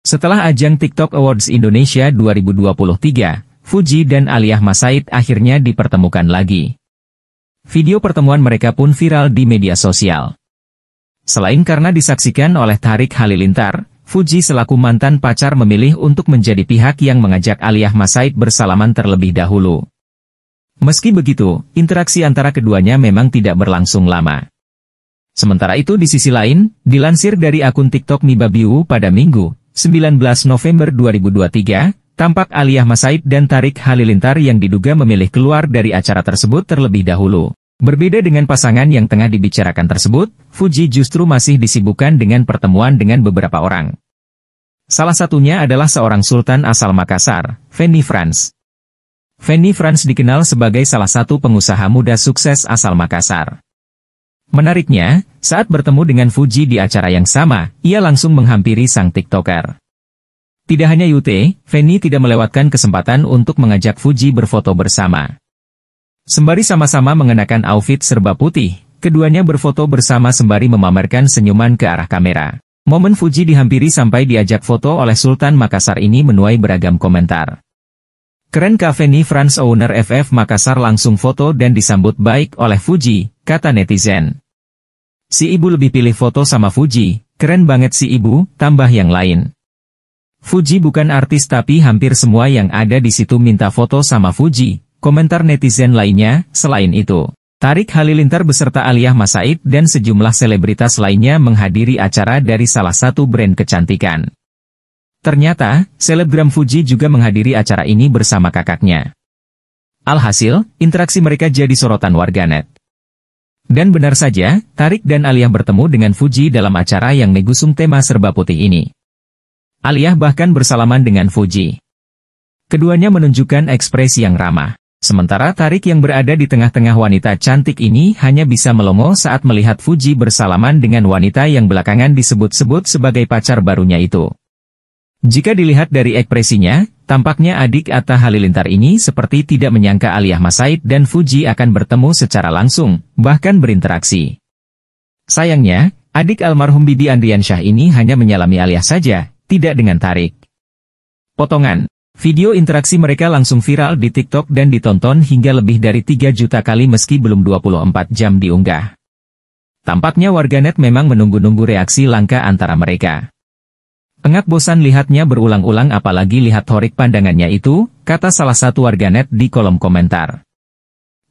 Setelah ajang TikTok Awards Indonesia 2023, Fuji dan Aliyah Masaid akhirnya dipertemukan lagi. Video pertemuan mereka pun viral di media sosial. Selain karena disaksikan oleh Tarik Halilintar, Fuji selaku mantan pacar memilih untuk menjadi pihak yang mengajak Aliyah Masaid bersalaman terlebih dahulu. Meski begitu, interaksi antara keduanya memang tidak berlangsung lama. Sementara itu di sisi lain, dilansir dari akun TikTok Mibabiu pada Minggu, 19 November 2023, tampak Aliyah Masaid dan Tarik Halilintar yang diduga memilih keluar dari acara tersebut terlebih dahulu. Berbeda dengan pasangan yang tengah dibicarakan tersebut, Fuji justru masih disibukkan dengan pertemuan dengan beberapa orang. Salah satunya adalah seorang sultan asal Makassar, Fanny Franz. Fanny Franz dikenal sebagai salah satu pengusaha muda sukses asal Makassar. Menariknya, saat bertemu dengan Fuji di acara yang sama, ia langsung menghampiri sang TikToker. Tidak hanya Yute, Feni tidak melewatkan kesempatan untuk mengajak Fuji berfoto bersama. Sembari sama-sama mengenakan outfit serba putih, keduanya berfoto bersama sembari memamerkan senyuman ke arah kamera. Momen Fuji dihampiri sampai diajak foto oleh Sultan Makassar ini menuai beragam komentar. Keren kah Feni France owner FF Makassar langsung foto dan disambut baik oleh Fuji, kata netizen. Si ibu lebih pilih foto sama Fuji, keren banget si ibu, tambah yang lain. Fuji bukan artis tapi hampir semua yang ada di situ minta foto sama Fuji, komentar netizen lainnya, selain itu. Tarik Halilintar beserta Aliyah Masaid dan sejumlah selebritas lainnya menghadiri acara dari salah satu brand kecantikan. Ternyata, selebgram Fuji juga menghadiri acara ini bersama kakaknya. Alhasil, interaksi mereka jadi sorotan warganet. Dan benar saja, Tarik dan Aliyah bertemu dengan Fuji dalam acara yang negusung tema serba putih ini. Aliyah bahkan bersalaman dengan Fuji. Keduanya menunjukkan ekspresi yang ramah. Sementara Tarik yang berada di tengah-tengah wanita cantik ini hanya bisa melongo saat melihat Fuji bersalaman dengan wanita yang belakangan disebut-sebut sebagai pacar barunya itu. Jika dilihat dari ekspresinya, tampaknya adik Atta Halilintar ini seperti tidak menyangka Aliyah Masaid dan Fuji akan bertemu secara langsung, bahkan berinteraksi. Sayangnya, adik almarhum Bidi Andriansyah ini hanya menyalami Aliyah saja, tidak dengan tarik. Potongan Video interaksi mereka langsung viral di TikTok dan ditonton hingga lebih dari 3 juta kali meski belum 24 jam diunggah. Tampaknya warganet memang menunggu-nunggu reaksi langka antara mereka. Engak bosan lihatnya berulang-ulang apalagi lihat horik pandangannya itu, kata salah satu warganet di kolom komentar.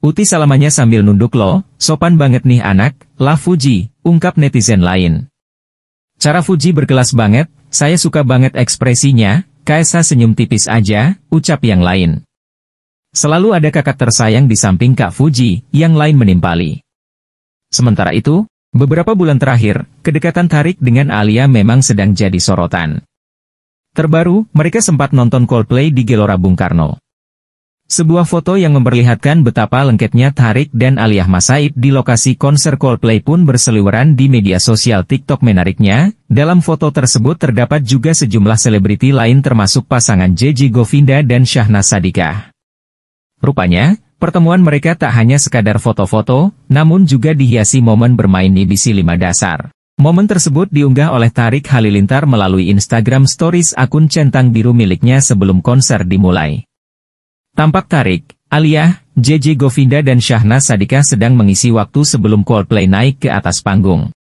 Uti salamannya sambil nunduk lo, sopan banget nih anak, lah Fuji, ungkap netizen lain. Cara Fuji berkelas banget, saya suka banget ekspresinya, Kaisa senyum tipis aja, ucap yang lain. Selalu ada kakak tersayang di samping Kak Fuji, yang lain menimpali. Sementara itu, Beberapa bulan terakhir, kedekatan Tarik dengan Alia memang sedang jadi sorotan. Terbaru, mereka sempat nonton Coldplay di Gelora Bung Karno. Sebuah foto yang memperlihatkan betapa lengketnya Tarik dan Aliyah Masaid di lokasi konser Coldplay pun berseliweran di media sosial TikTok menariknya, dalam foto tersebut terdapat juga sejumlah selebriti lain termasuk pasangan JJ Govinda dan Syahna Sadikah. Rupanya, Pertemuan mereka tak hanya sekadar foto-foto, namun juga dihiasi momen bermain IBC 5 dasar. Momen tersebut diunggah oleh Tarik Halilintar melalui Instagram Stories akun centang biru miliknya sebelum konser dimulai. Tampak Tarik, Aliyah, JJ Govinda dan Syahna Sadika sedang mengisi waktu sebelum Coldplay naik ke atas panggung.